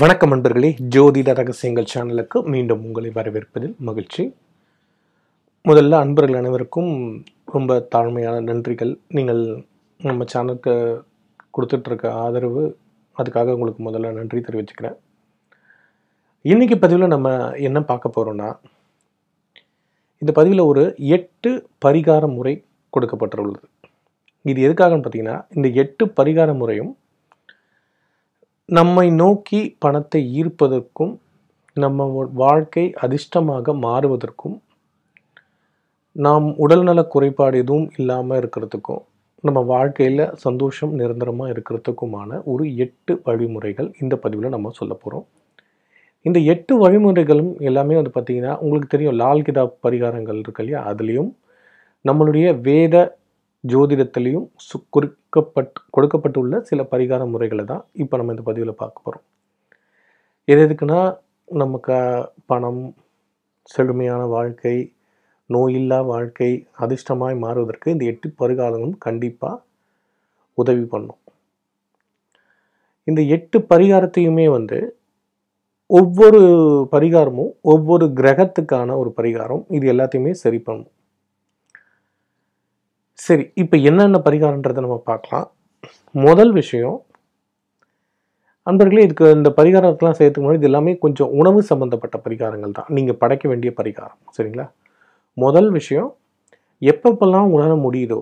வணக்கம் நண்பர்களே ஜோதிட ரகசியங்கள் சேனலுக்கு மீண்டும் உங்களை வரவேற்பதில் மகிழ்ச்சி முதல்ல அன்பர்கள் அனைவருக்கும் ரொம்ப தாழ்மையான நன்றிகள் நீங்கள் நம்ம சேனலுக்கு கொடுத்துட்ருக்க ஆதரவு அதுக்காக உங்களுக்கு முதல்ல நன்றி தெரிவிச்சுக்கிறேன் இன்றைக்கி பதிவில் நம்ம என்ன பார்க்க போகிறோன்னா இந்த பதிவில் ஒரு எட்டு பரிகார முறை கொடுக்கப்பட்டுள்ளது இது எதுக்காகன்னு பார்த்தீங்கன்னா இந்த எட்டு பரிகார முறையும் நம்மை நோக்கி பணத்தை ஈர்ப்பதற்கும் நம்ம வாழ்க்கை அதிர்ஷ்டமாக மாறுவதற்கும் நாம் உடல்நல குறைபாடு எதுவும் இல்லாமல் இருக்கிறதுக்கும் நம்ம வாழ்க்கையில் சந்தோஷம் நிரந்தரமாக இருக்கிறதுக்குமான ஒரு எட்டு வழிமுறைகள் இந்த பதிவில் நம்ம சொல்ல போகிறோம் இந்த எட்டு வழிமுறைகளும் எல்லாமே வந்து பார்த்திங்கன்னா உங்களுக்கு தெரியும் லால் கிதாப் பரிகாரங்கள் இருக்கு இல்லையா அதுலேயும் நம்மளுடைய வேத ஜோதிடத்திலையும் சு குறிக்கப்பட் கொடுக்கப்பட்டுள்ள சில பரிகார முறைகளை தான் இப்போ நம்ம இந்த பதிவில் பார்க்க போகிறோம் எது எதுக்குன்னா நமக்கு பணம் செழுமையான வாழ்க்கை நோயில்லா வாழ்க்கை அதிர்ஷ்டமாய் மாறுவதற்கு இந்த எட்டு பரிகாரங்களும் கண்டிப்பாக உதவி பண்ணும் இந்த எட்டு பரிகாரத்தையுமே வந்து ஒவ்வொரு பரிகாரமும் ஒவ்வொரு கிரகத்துக்கான ஒரு பரிகாரம் இது எல்லாத்தையுமே சரி பண்ணும் சரி இப்போ என்னென்ன பரிகாரன்றதை நம்ம பார்க்கலாம் முதல் விஷயம் அன்பர்களே இதுக்கு இந்த பரிகாரத்தெலாம் செய்யறதுக்கு முன்னாடி இது எல்லாமே கொஞ்சம் உணவு சம்மந்தப்பட்ட பரிகாரங்கள் தான் நீங்கள் படைக்க வேண்டிய பரிகாரம் சரிங்களா முதல் விஷயம் எப்பப்பெல்லாம் உணர முடியுதோ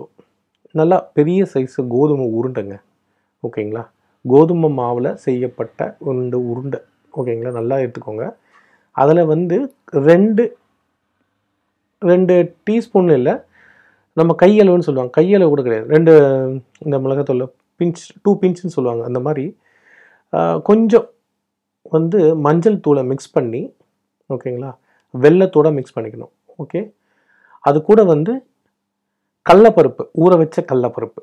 நல்லா பெரிய சைஸு கோதுமை உருண்டைங்க ஓகேங்களா கோதுமை மாவில் செய்யப்பட்ட இந்த உருண்டை ஓகேங்களா நல்லா எடுத்துக்கோங்க அதில் வந்து ரெண்டு ரெண்டு டீஸ்பூன் இல்லை நம்ம கையளவுன்னு சொல்லுவாங்க கையளவு கூட கிடையாது ரெண்டு இந்த மிளகாத்தூள் பிஞ்ச் டூ பிஞ்ச்னு சொல்லுவாங்க அந்த மாதிரி கொஞ்சம் வந்து மஞ்சள் தூளை மிக்ஸ் பண்ணி ஓகேங்களா வெள்ளத்தூடாக மிக்ஸ் பண்ணிக்கணும் ஓகே அது கூட வந்து கடலப்பருப்பு ஊற வச்ச கடலப்பருப்பு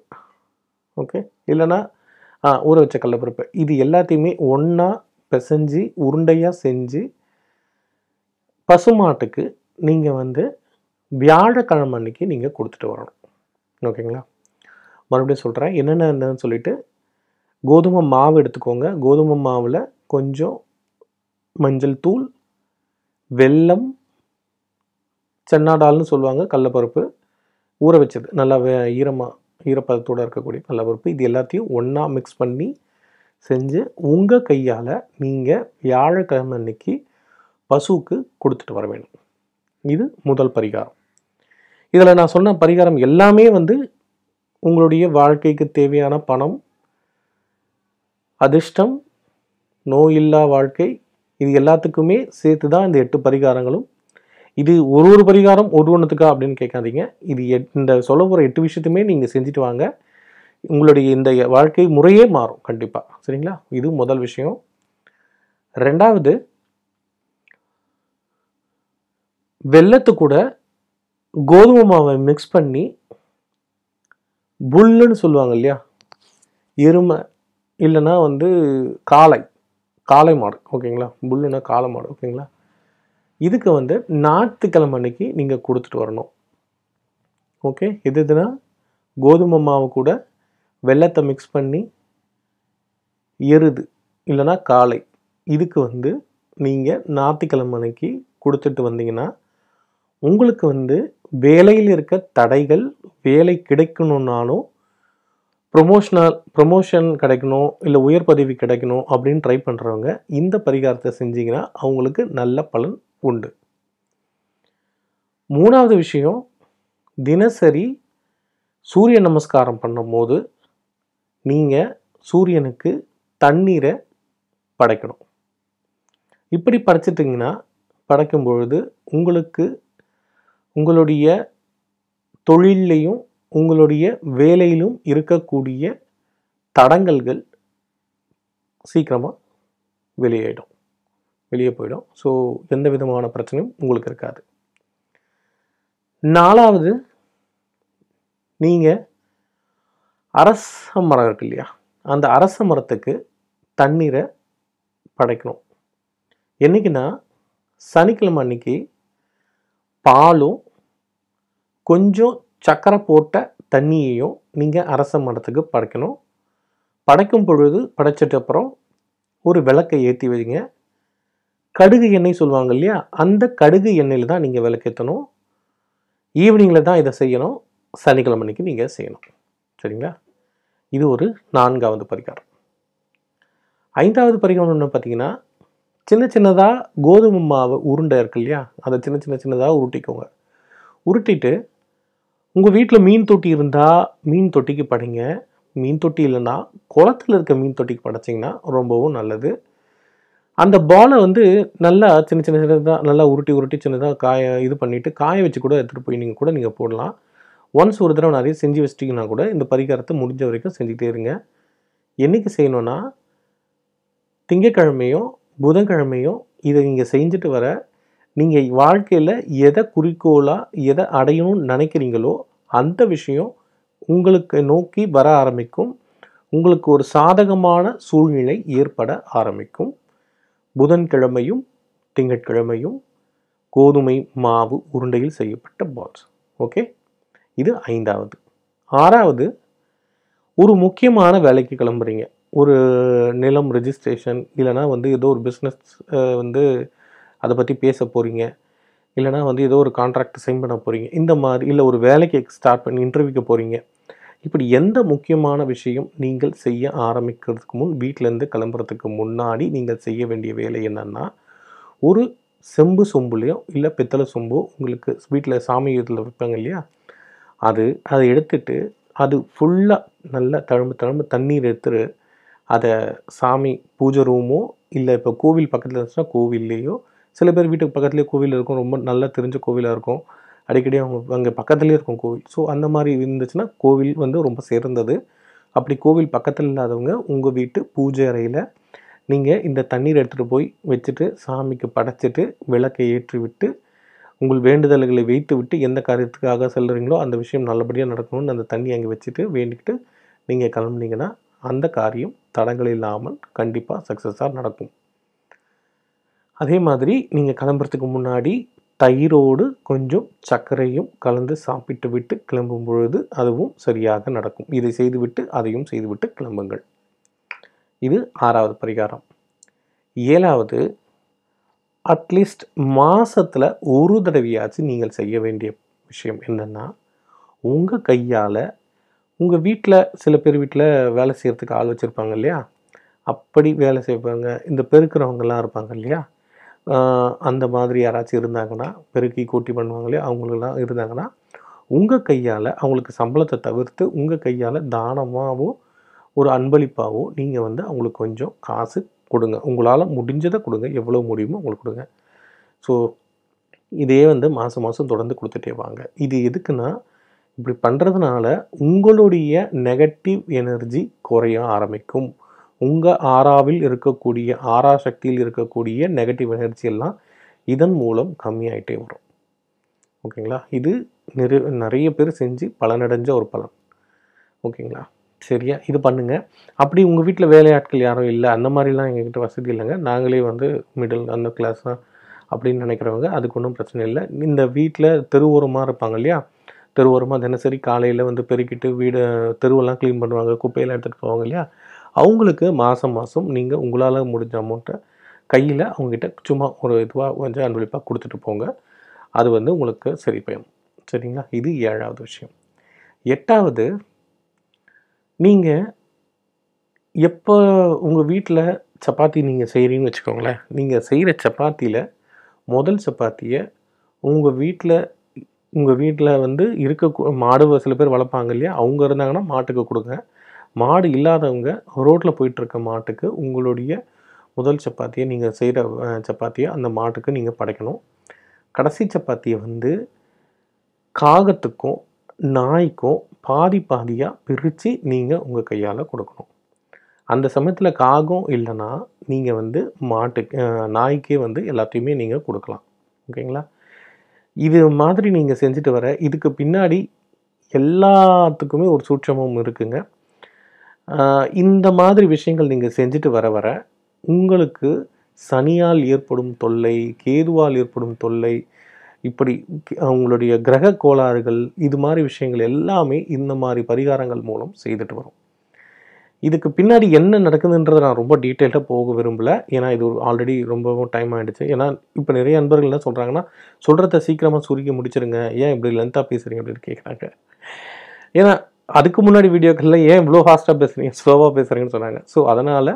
ஓகே இல்லைன்னா ஊற வச்ச கடலப்பருப்பு இது எல்லாத்தையுமே ஒன்றா பிசைஞ்சு உருண்டையாக செஞ்சு பசுமாட்டுக்கு நீங்கள் வந்து வியாழக்கிழமை அன்னைக்கு நீங்கள் கொடுத்துட்டு வரணும் ஓகேங்களா மறுபடியும் சொல்கிறேன் என்னென்ன என்னன்னு சொல்லிவிட்டு கோதுமை மாவு எடுத்துக்கோங்க கோதுமை மாவில் கொஞ்சம் மஞ்சள் தூள் வெல்லம் சென்னாடால்னு சொல்லுவாங்க கடலப்பருப்பு ஊற வச்சது நல்லா ஈரமாக ஈரப்பதத்தோடு இருக்கக்கூடிய கடலப்பருப்பு இது எல்லாத்தையும் ஒன்றா மிக்ஸ் பண்ணி செஞ்சு உங்கள் கையால் நீங்கள் வியாழக்கிழமை அன்னைக்கு பசுவுக்கு கொடுத்துட்டு வர வேணும் இது முதல் பரிகாரம் இதில் நான் சொன்ன பரிகாரம் எல்லாமே வந்து உங்களுடைய வாழ்க்கைக்கு தேவையான பணம் அதிர்ஷ்டம் நோயில்லா வாழ்க்கை இது எல்லாத்துக்குமே சேர்த்து தான் இந்த எட்டு பரிகாரங்களும் இது ஒரு ஒரு பரிகாரம் ஒரு ஒன்றுத்துக்கா அப்படின்னு கேட்காதீங்க இது எட் இந்த சொல்ல போகிற எட்டு விஷயத்துமே நீங்கள் செஞ்சுட்டு வாங்க உங்களுடைய இந்த வாழ்க்கை முறையே மாறும் கண்டிப்பாக சரிங்களா இது முதல் விஷயம் ரெண்டாவது வெள்ளத்து கூட கோதுமை மாவை மிக்ஸ் பண்ணி புல்லுன்னு சொல்லுவாங்க இல்லையா எருமை இல்லைன்னா வந்து காளை காளை மாடு ஓகேங்களா புல்லுன்னா காளை மாடு ஓகேங்களா இதுக்கு வந்து ஞாயிற்றுக்கிழமை அன்னைக்கு நீங்கள் கொடுத்துட்டு வரணும் ஓகே எது எதுனா கோதுமை மாவு கூட வெள்ளத்தை மிக்ஸ் பண்ணி எருது இல்லைன்னா காளை இதுக்கு வந்து நீங்கள் ஞாயிற்றுக்கிழமை அன்னைக்கு கொடுத்துட்டு வந்தீங்கன்னா உங்களுக்கு வந்து வேலையில் இருக்க தடைகள் வேலை கிடைக்கணுன்னாலும் ப்ரொமோஷனல் ப்ரொமோஷன் கிடைக்கணும் இல்லை உயர் பதவி கிடைக்கணும் அப்படின்னு ட்ரை பண்ணுறவங்க இந்த பரிகாரத்தை செஞ்சிங்கன்னா அவங்களுக்கு நல்ல பலன் உண்டு மூணாவது விஷயம் தினசரி சூரிய நமஸ்காரம் பண்ணும்போது நீங்கள் சூரியனுக்கு தண்ணீரை படைக்கணும் இப்படி படைச்சிட்டிங்கன்னா படைக்கும் பொழுது உங்களுக்கு உங்களுடைய தொழில்லையும் உங்களுடைய வேலையிலும் இருக்கக்கூடிய தடங்கல்கள் சீக்கிரமாக வெளியேடும் வெளியே போயிடும் ஸோ எந்த விதமான பிரச்சனையும் உங்களுக்கு இருக்காது நாலாவது நீங்கள் அரச மரம் இருக்கு இல்லையா அந்த அரச மரத்துக்கு தண்ணீரை படைக்கணும் என்றைக்குன்னா சனிக்கிழமை அன்னைக்கு பாலும் கொஞ்சம் சக்கரை போட்ட தண்ணியையும் நீங்கள் அரச மரத்துக்கு படைக்கணும் படைக்கும் பொழுது படைச்சிட்ட அப்புறம் ஒரு விளக்கை ஏற்றி வைங்க கடுகு எண்ணெய் சொல்லுவாங்க இல்லையா அந்த கடுகு எண்ணெயில் தான் நீங்கள் விளக்கேற்றணும் ஈவினிங்கில் தான் இதை செய்யணும் சனிக்கிழமை அன்றைக்கி நீங்கள் செய்யணும் சரிங்களா இது ஒரு நான்காவது பரிகாரம் ஐந்தாவது பரிகாரம் ஒன்று பார்த்தீங்கன்னா சின்ன சின்னதாக கோதுமை மாவு உருண்டை இருக்கு இல்லையா அதை சின்ன சின்ன சின்னதாக உருட்டிக்கோங்க உருட்டிட்டு உங்கள் வீட்டில் மீன் தொட்டி இருந்தால் மீன் தொட்டிக்கு படைங்க மீன் தொட்டி இல்லைன்னா குளத்தில் இருக்க மீன் தொட்டிக்கு படைச்சிங்கன்னா ரொம்பவும் நல்லது அந்த பாலை வந்து நல்லா சின்ன சின்ன சின்னதாக நல்லா உருட்டி உருட்டி சின்னதாக காய இது பண்ணிவிட்டு காய வச்சு கூட எடுத்துகிட்டு போய் நீங்கள் கூட நீங்கள் போடலாம் ஒன்ஸ் ஒரு தடவை நிறைய செஞ்சு வச்சிட்டிங்கன்னா கூட இந்த பரிகாரத்தை முடிஞ்ச வரைக்கும் செஞ்சுக்கிட்டே இருங்க என்றைக்கு செய்யணுன்னா திங்கக்கிழமையும் புதன்கிழமையும் இதை நீங்கள் செஞ்சுட்டு வர நீங்கள் வாழ்க்கையில் எதை குறிக்கோளாக எதை அடையணும்னு நினைக்கிறீங்களோ அந்த விஷயம் உங்களுக்கு நோக்கி வர ஆரம்பிக்கும் உங்களுக்கு ஒரு சாதகமான சூழ்நிலை ஏற்பட ஆரம்பிக்கும் புதன்கிழமையும் திங்கட்கிழமையும் கோதுமை மாவு உருண்டையில் செய்யப்பட்ட பால்ஸ் ஓகே இது ஐந்தாவது ஆறாவது ஒரு முக்கியமான வேலைக்கு கிளம்புறீங்க ஒரு நிலம் ரெஜிஸ்ட்ரேஷன் இல்லைனா வந்து ஏதோ ஒரு பிஸ்னஸ் வந்து அதை பற்றி பேச போகிறீங்க இல்லைனா வந்து ஏதோ ஒரு கான்ட்ராக்ட் சைன் பண்ண போகிறீங்க இந்த மாதிரி இல்லை ஒரு வேலைக்கு ஸ்டார்ட் பண்ணி இன்டர்வியூக்கு போகிறீங்க இப்படி எந்த முக்கியமான விஷயம் நீங்கள் செய்ய ஆரம்பிக்கிறதுக்கு முன் வீட்டிலேருந்து கிளம்புறதுக்கு முன்னாடி நீங்கள் செய்ய வேண்டிய வேலை என்னென்னா ஒரு செம்பு சொம்புலையோ இல்லை பித்தளை சொம்போ உங்களுக்கு வீட்டில் சாமி இதில் வைப்பாங்க இல்லையா அது அதை எடுத்துகிட்டு அது ஃபுல்லாக நல்லா தழும்பு தழும்பு தண்ணீர் எடுத்துட்டு அதை சாமி பூஜை ரூமோ இல்லை இப்போ கோவில் பக்கத்தில் இருந்துச்சுன்னா கோவில்லையோ சில பேர் வீட்டுக்கு பக்கத்துலேயே கோவில் இருக்கும் ரொம்ப நல்லா தெரிஞ்ச கோவிலாக இருக்கும் அடிக்கடி அவங்க அங்கே பக்கத்துலேயே இருக்கும் கோவில் ஸோ அந்த மாதிரி இருந்துச்சுன்னா கோவில் வந்து ரொம்ப சிறந்தது அப்படி கோவில் பக்கத்தில் இல்லாதவங்க உங்கள் வீட்டு பூஜை அறையில் நீங்கள் இந்த தண்ணீர் எடுத்துகிட்டு போய் வச்சுட்டு சாமிக்கு படைச்சிட்டு விளக்கை ஏற்றி விட்டு உங்கள் வேண்டுதல்களை வைத்து விட்டு எந்த காரியத்துக்காக செல்கிறீங்களோ அந்த விஷயம் நல்லபடியாக நடக்கணும்னு அந்த தண்ணி அங்கே வச்சுட்டு வேண்டிக்கிட்டு நீங்கள் கிளம்புனீங்கன்னா அந்த காரியம் தடங்கள் இல்லாமல் கண்டிப்பாக சக்ஸஸாக நடக்கும் அதே மாதிரி நீங்கள் கிளம்புறதுக்கு முன்னாடி தயிரோடு கொஞ்சம் சர்க்கரையும் கலந்து சாப்பிட்டு விட்டு கிளம்பும் பொழுது அதுவும் சரியாக நடக்கும் இதை செய்துவிட்டு அதையும் செய்துவிட்டு கிளம்புங்கள் இது ஆறாவது பரிகாரம் ஏழாவது அட்லீஸ்ட் மாதத்தில் ஒரு தடவையாச்சும் நீங்கள் செய்ய வேண்டிய விஷயம் என்னென்னா உங்கள் கையால் உங்கள் வீட்டில் சில பேர் வீட்டில் வேலை செய்கிறதுக்கு ஆள் வச்சுருப்பாங்க இல்லையா அப்படி வேலை செய்வாங்க இந்த பெருக்கிறவங்கெல்லாம் இருப்பாங்க இல்லையா அந்த மாதிரி யாராச்சும் இருந்தாங்கன்னா பெருக்கி கூட்டி பண்ணுவாங்க இல்லையா அவங்களுக்கெல்லாம் இருந்தாங்கன்னா உங்கள் கையால் அவங்களுக்கு சம்பளத்தை தவிர்த்து உங்கள் கையால் தானமாகவோ ஒரு அன்பளிப்பாகவோ நீங்கள் வந்து அவங்களுக்கு கொஞ்சம் காசு கொடுங்க உங்களால் முடிஞ்சதை கொடுங்க எவ்வளோ முடியுமோ அவங்களுக்கு கொடுங்க ஸோ இதையே வந்து மாதம் மாதம் தொடர்ந்து கொடுத்துட்டே வாங்க இது எதுக்குன்னா இப்படி பண்ணுறதுனால உங்களுடைய நெகட்டிவ் எனர்ஜி குறைய ஆரம்பிக்கும் உங்கள் ஆறாவில் இருக்கக்கூடிய ஆறா சக்தியில் இருக்கக்கூடிய நெகட்டிவ் எனர்ஜி எல்லாம் இதன் மூலம் கம்மியாயிட்டே வரும் ஓகேங்களா இது நிறு நிறைய பேர் செஞ்சு பலனடைஞ்ச ஒரு பலன் ஓகேங்களா சரியா இது பண்ணுங்கள் அப்படி உங்கள் வீட்டில் வேலையாட்கள் யாரும் இல்லை அந்த மாதிரிலாம் எங்ககிட்ட வசதி இல்லைங்க நாங்களே வந்து மிடில் அந்த கிளாஸ் தான் அப்படின்னு நினைக்கிறவங்க அதுக்கு ஒன்றும் பிரச்சனை இல்லை இந்த வீட்டில் தெருவோரமாக இருப்பாங்க இல்லையா தெருவோரமாக தினசரி காலையில் வந்து பெருக்கிட்டு வீடு தெருவெல்லாம் க்ளீன் பண்ணுவாங்க குப்பையெல்லாம் எடுத்துகிட்டு போவாங்க இல்லையா அவங்களுக்கு மாதம் மாதம் நீங்கள் உங்களால் முடிஞ்ச அமௌண்ட்டை கையில் அவங்ககிட்ட சும்மா ஒரு இதுவாக கொஞ்சம் அன்பளிப்பாக கொடுத்துட்டு போங்க அது வந்து உங்களுக்கு சரி பயம் சரிங்களா இது ஏழாவது விஷயம் எட்டாவது நீங்கள் எப்போ உங்கள் வீட்டில் சப்பாத்தி நீங்கள் செய்கிறீங்கன்னு வச்சுக்கோங்களேன் நீங்கள் செய்கிற சப்பாத்தியில் முதல் சப்பாத்தியை உங்கள் வீட்டில் உங்கள் வீட்டில் வந்து இருக்க மாடு சில பேர் வளர்ப்பாங்க இல்லையா அவங்க இருந்தாங்கன்னா மாட்டுக்கு கொடுங்க மாடு இல்லாதவங்க ரோட்டில் போயிட்டுருக்க மாட்டுக்கு உங்களுடைய முதல் சப்பாத்தியை நீங்கள் செய்கிற சப்பாத்தியை அந்த மாட்டுக்கு நீங்கள் படைக்கணும் கடைசி சப்பாத்தியை வந்து காகத்துக்கும் நாய்க்கும் பாதி பாதியாக பிரித்து நீங்கள் உங்கள் கையால் கொடுக்கணும் அந்த சமயத்தில் காகம் இல்லைன்னா நீங்கள் வந்து மாட்டுக்கு நாய்க்கே வந்து எல்லாத்தையுமே நீங்கள் கொடுக்கலாம் ஓகேங்களா இது மாதிரி நீங்கள் செஞ்சுட்டு வர இதுக்கு பின்னாடி எல்லாத்துக்குமே ஒரு சூட்சமும் இருக்குங்க இந்த மாதிரி விஷயங்கள் நீங்கள் செஞ்சுட்டு வர வர உங்களுக்கு சனியால் ஏற்படும் தொல்லை கேதுவால் ஏற்படும் தொல்லை இப்படி அவங்களுடைய கிரக கோளாறுகள் இது மாதிரி விஷயங்கள் எல்லாமே இந்த மாதிரி பரிகாரங்கள் மூலம் செய்துட்டு வரும் இதுக்கு பின்னாடி என்ன நடக்குதுன்றத நான் ரொம்ப டீட்டெயில்டாக போக விரும்பலை ஏன்னா இது ஆல்ரெடி ரொம்பவும் டைம் ஆகிடுச்சு ஏன்னா இப்போ நிறைய நண்பர்கள் என்ன சொல்கிறாங்கன்னா சொல்கிறத சீக்கிரமாக சுருக்கி முடிச்சிருங்க ஏன் இப்படி லென்த்தாக பேசுகிறீங்க அப்படின்னு கேட்குறாங்க ஏன்னா அதுக்கு முன்னாடி வீடியோக்களில் ஏன் இவ்வளோ ஃபாஸ்ட்டாக பேசுகிறீங்க ஸ்லோவாக பேசுகிறீங்கன்னு சொன்னாங்க ஸோ அதனால்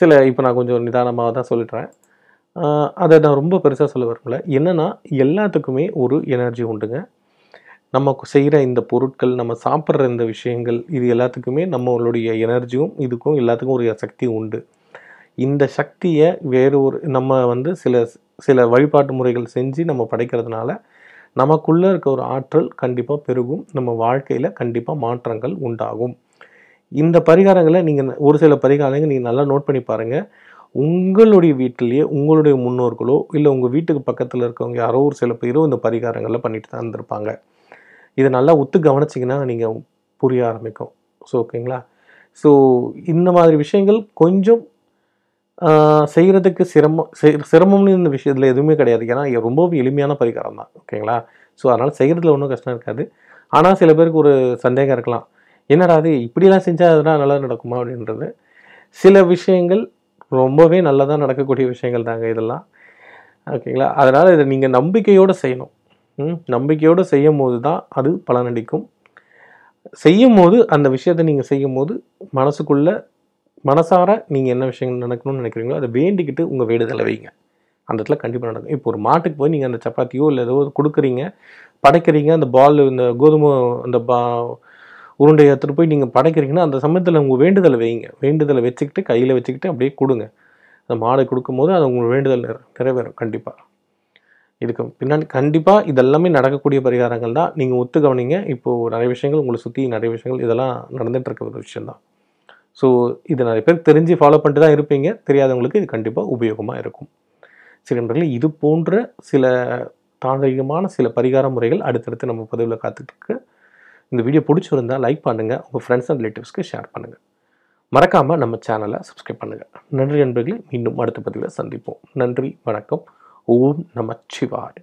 சில இப்போ நான் கொஞ்சம் நிதானமாக தான் சொல்லிடுறேன் அதை நான் ரொம்ப பெருசாக சொல்ல வரல என்னென்னா எல்லாத்துக்குமே ஒரு எனர்ஜி உண்டுங்க நம்ம செய்கிற இந்த பொருட்கள் நம்ம சாப்பிட்ற இந்த விஷயங்கள் இது எல்லாத்துக்குமே நம்மளுடைய எனர்ஜியும் இதுக்கும் எல்லாத்துக்கும் ஒரு சக்தி உண்டு இந்த சக்தியை வேறு ஒரு நம்ம வந்து சில சில வழிபாட்டு முறைகள் செஞ்சு நம்ம படைக்கிறதுனால நமக்குள்ளே இருக்க ஒரு ஆற்றல் கண்டிப்பாக பெருகும் நம்ம வாழ்க்கையில் கண்டிப்பாக மாற்றங்கள் உண்டாகும் இந்த பரிகாரங்களை நீங்கள் ஒரு சில பரிகாரங்கள் நீங்கள் நல்லா நோட் பண்ணி பாருங்கள் உங்களுடைய வீட்டிலேயே உங்களுடைய முன்னோர்களோ இல்லை உங்கள் வீட்டுக்கு பக்கத்தில் இருக்கவங்க யாரோ ஒரு சில பேரும் இந்த பரிகாரங்களை பண்ணிட்டு தான் இருந்திருப்பாங்க இதை நல்லா ஒத்து கவனிச்சிங்கன்னா நீங்கள் புரிய ஆரம்பிக்கும் ஸோ ஓகேங்களா ஸோ இந்த மாதிரி விஷயங்கள் கொஞ்சம் செய்கிறதுக்கு சிரமம் சிரமம்னு இந்த விஷயத்தில் எதுவுமே கிடையாது ஏன்னா ரொம்பவும் எளிமையான பரிகாரம் தான் ஓகேங்களா ஸோ அதனால் செய்கிறதுல ஒன்றும் கஷ்டம் இருக்காது ஆனால் சில பேருக்கு ஒரு சந்தேகம் இருக்கலாம் என்னடா அது இப்படிலாம் செஞ்சால் அதெல்லாம் நல்லா நடக்குமா அப்படின்றது சில விஷயங்கள் ரொம்பவே நல்லதாக நடக்கக்கூடிய விஷயங்கள் தாங்க இதெல்லாம் ஓகேங்களா அதனால் இதை நீங்கள் நம்பிக்கையோடு செய்யணும் நம்பிக்கையோடு செய்யும் போது தான் அது பலனடிக்கும் செய்யும் போது அந்த விஷயத்தை நீங்கள் செய்யும் போது மனசுக்குள்ளே மனசார நீங்கள் என்ன விஷயங்கள் நடக்கணும்னு நினைக்கிறீங்களோ அதை வேண்டிக்கிட்டு உங்கள் வேடுதலை வைங்க அந்த இடத்துல கண்டிப்பாக நடக்கும் இப்போ ஒரு மாட்டுக்கு போய் நீங்கள் அந்த சப்பாத்தியோ இல்லை ஏதோ கொடுக்குறீங்க படைக்கிறீங்க அந்த பால் இந்த கோதுமை அந்த பா உருண்டையை எடுத்துகிட்டு போய் நீங்கள் படைக்கிறீங்கன்னா அந்த சமயத்தில் உங்கள் வேண்டுதலை வைங்க வேண்டுதலை வச்சுக்கிட்டு கையில் வச்சுக்கிட்டு அப்படியே கொடுங்க அந்த மாடு கொடுக்கும்போது அது உங்களுக்கு வேண்டுதல் நிறைவேறும் கண்டிப்பாக இதுக்கு பின்னாடி கண்டிப்பாக இதெல்லாமே நடக்கக்கூடிய பரிகாரங்கள் தான் நீங்கள் ஒத்து கவனிங்க இப்போது நிறைய விஷயங்கள் உங்களை சுற்றி நிறைய விஷயங்கள் இதெல்லாம் நடந்துகிட்டு இருக்க ஒரு விஷயம் தான் ஸோ இது நிறைய பேர் தெரிஞ்சு ஃபாலோ பண்ணிட்டு தான் இருப்பீங்க தெரியாதவங்களுக்கு இது கண்டிப்பாக உபயோகமாக இருக்கும் சரி நண்பர்கள் இது போன்ற சில தாந்திரிகமான சில பரிகார முறைகள் அடுத்தடுத்து நம்ம பதிவில் காத்துட்ருக்கு இந்த வீடியோ பிடிச்சிருந்தால் லைக் பண்ணுங்கள் உங்கள் ஃப்ரெண்ட்ஸ் அண்ட் ரிலேட்டிவ்ஸ்க்கு ஷேர் பண்ணுங்கள் மறக்காமல் நம்ம சேனலை சப்ஸ்கிரைப் பண்ணுங்கள் நன்றி நண்பர்களே மீண்டும் அடுத்த பதிவில் சந்திப்போம் நன்றி வணக்கம் ஓம் நமச்சிவாய்